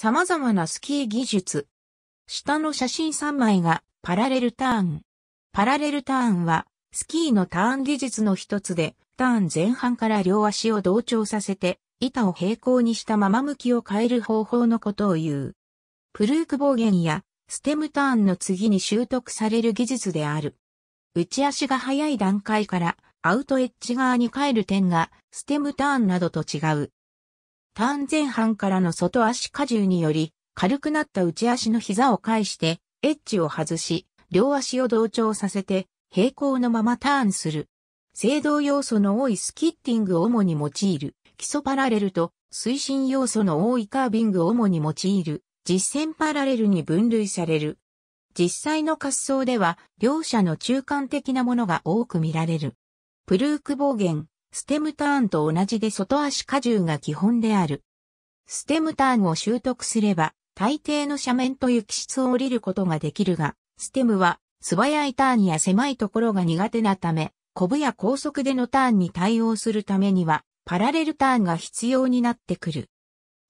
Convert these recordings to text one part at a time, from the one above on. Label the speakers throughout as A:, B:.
A: 様々なスキー技術。下の写真3枚がパラレルターン。パラレルターンはスキーのターン技術の一つで、ターン前半から両足を同調させて、板を平行にしたまま向きを変える方法のことを言う。プルーク暴言やステムターンの次に習得される技術である。内足が早い段階からアウトエッジ側に帰る点がステムターンなどと違う。ターン前半からの外足荷重により、軽くなった内足の膝を介して、エッジを外し、両足を同調させて、平行のままターンする。制動要素の多いスキッティングを主に用いる、基礎パラレルと推進要素の多いカービングを主に用いる、実践パラレルに分類される。実際の滑走では、両者の中間的なものが多く見られる。プルーク暴言、ステムターンと同じで外足荷重が基本である。ステムターンを習得すれば、大抵の斜面と雪質を降りることができるが、ステムは素早いターンや狭いところが苦手なため、コブや高速でのターンに対応するためには、パラレルターンが必要になってくる。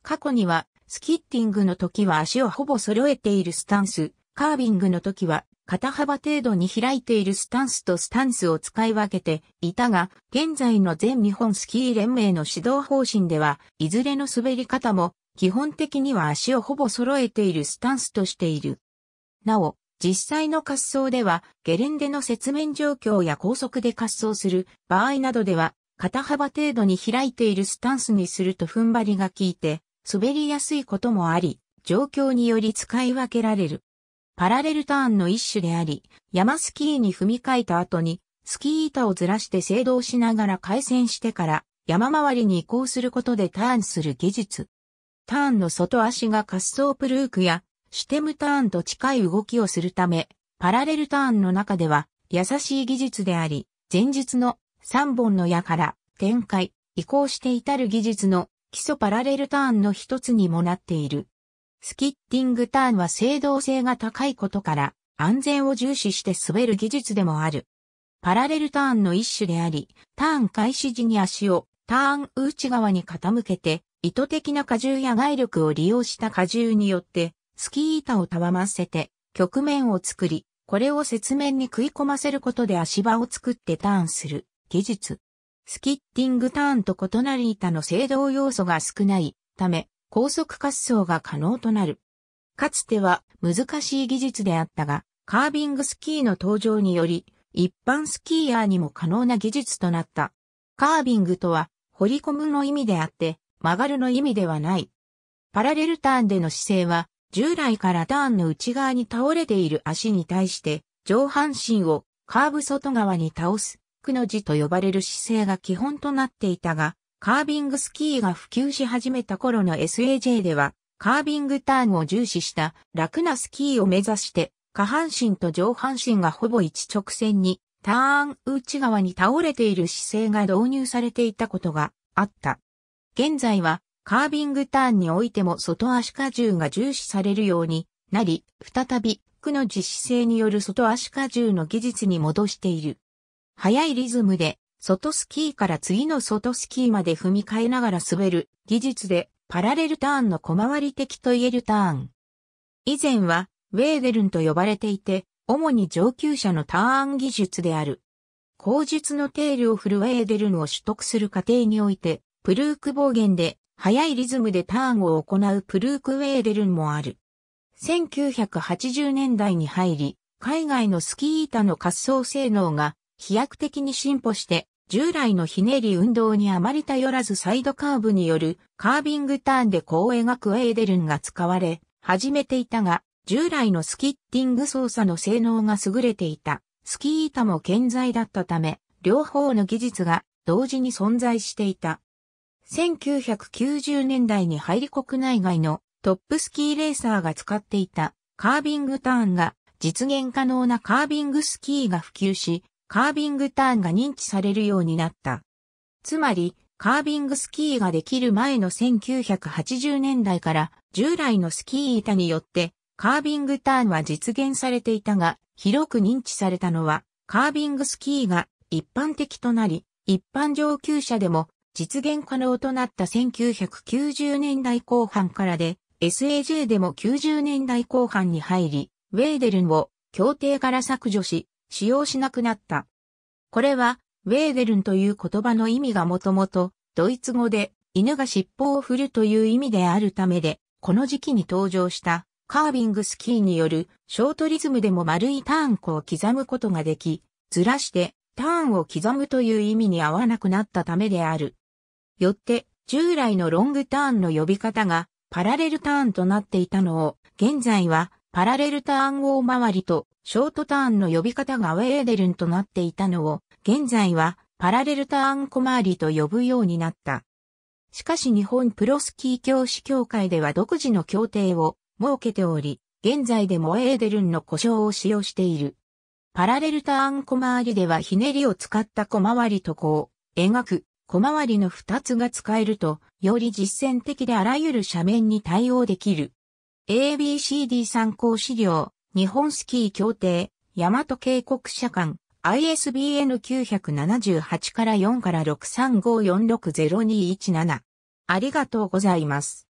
A: 過去には、スキッティングの時は足をほぼ揃えているスタンス、カービングの時は肩幅程度に開いているスタンスとスタンスを使い分けていたが、現在の全日本スキー連盟の指導方針では、いずれの滑り方も、基本的には足をほぼ揃えているスタンスとしている。なお、実際の滑走では、ゲレンデの雪面状況や高速で滑走する場合などでは、肩幅程度に開いているスタンスにすると踏ん張りが効いて、滑りやすいこともあり、状況により使い分けられる。パラレルターンの一種であり、山スキーに踏み替えた後に、スキー板をずらして制動しながら回線してから、山回りに移行することでターンする技術。ターンの外足が滑走プルークや、シュテムターンと近い動きをするため、パラレルターンの中では、優しい技術であり、前日の3本の矢から展開、移行して至る技術の基礎パラレルターンの一つにもなっている。スキッティングターンは制動性が高いことから安全を重視して滑る技術でもある。パラレルターンの一種であり、ターン開始時に足をターン内側に傾けて、意図的な荷重や外力を利用した荷重によって、スキー板をたわませて、局面を作り、これを雪面に食い込ませることで足場を作ってターンする技術。スキッティングターンと異なり板の制動要素が少ないため、高速滑走が可能となる。かつては難しい技術であったが、カービングスキーの登場により、一般スキーヤーにも可能な技術となった。カービングとは、掘り込むの意味であって、曲がるの意味ではない。パラレルターンでの姿勢は、従来からターンの内側に倒れている足に対して、上半身をカーブ外側に倒す、くの字と呼ばれる姿勢が基本となっていたが、カービングスキーが普及し始めた頃の SAJ では、カービングターンを重視した楽なスキーを目指して、下半身と上半身がほぼ一直線に、ターン内側に倒れている姿勢が導入されていたことがあった。現在は、カービングターンにおいても外足荷重が重視されるようになり、再び、区の実施性による外足荷重の技術に戻している。速いリズムで外スキーから次の外スキーまで踏み替えながら滑る技術でパラレルターンの小回り的といえるターン。以前はウェーデルンと呼ばれていて、主に上級者のターン技術である。口述のテールを振るウェーデルンを取得する過程において、プルーク暴言で速いリズムでターンを行うプルークウェーデルンもある。1980年代に入り、海外のスキー板の滑走性能が飛躍的に進歩して従来のひねり運動にあまり頼らずサイドカーブによるカービングターンでこう描くエーデルンが使われ、始めていたが、従来のスキッティング操作の性能が優れていた、スキー板も健在だったため、両方の技術が同時に存在していた。1990年代に入り国内外のトップスキーレーサーが使っていたカービングターンが実現可能なカービングスキーが普及し、カービングターンが認知されるようになった。つまり、カービングスキーができる前の1980年代から従来のスキー板によってカービングターンは実現されていたが広く認知されたのはカービングスキーが一般的となり一般上級者でも実現可能となった1990年代後半からで SAJ でも90年代後半に入りウェーデルンを協定から削除し使用しなくなった。これは、ウェーデルンという言葉の意味がもともと、ドイツ語で、犬が尻尾を振るという意味であるためで、この時期に登場した、カービングスキーによる、ショートリズムでも丸いターン弧を刻むことができ、ずらして、ターンを刻むという意味に合わなくなったためである。よって、従来のロングターンの呼び方が、パラレルターンとなっていたのを、現在は、パラレルターン大回りとショートターンの呼び方がウェーデルンとなっていたのを、現在はパラレルターン小回りと呼ぶようになった。しかし日本プロスキー教師協会では独自の協定を設けており、現在でもウェーデルンの故障を使用している。パラレルターン小回りではひねりを使った小回りとこう、描く小回りの2つが使えると、より実践的であらゆる斜面に対応できる。ABCD 参考資料、日本スキー協定、大和渓谷社館、ISBN 978から4から6 3 5 4 6 0 2 1 7ありがとうございます。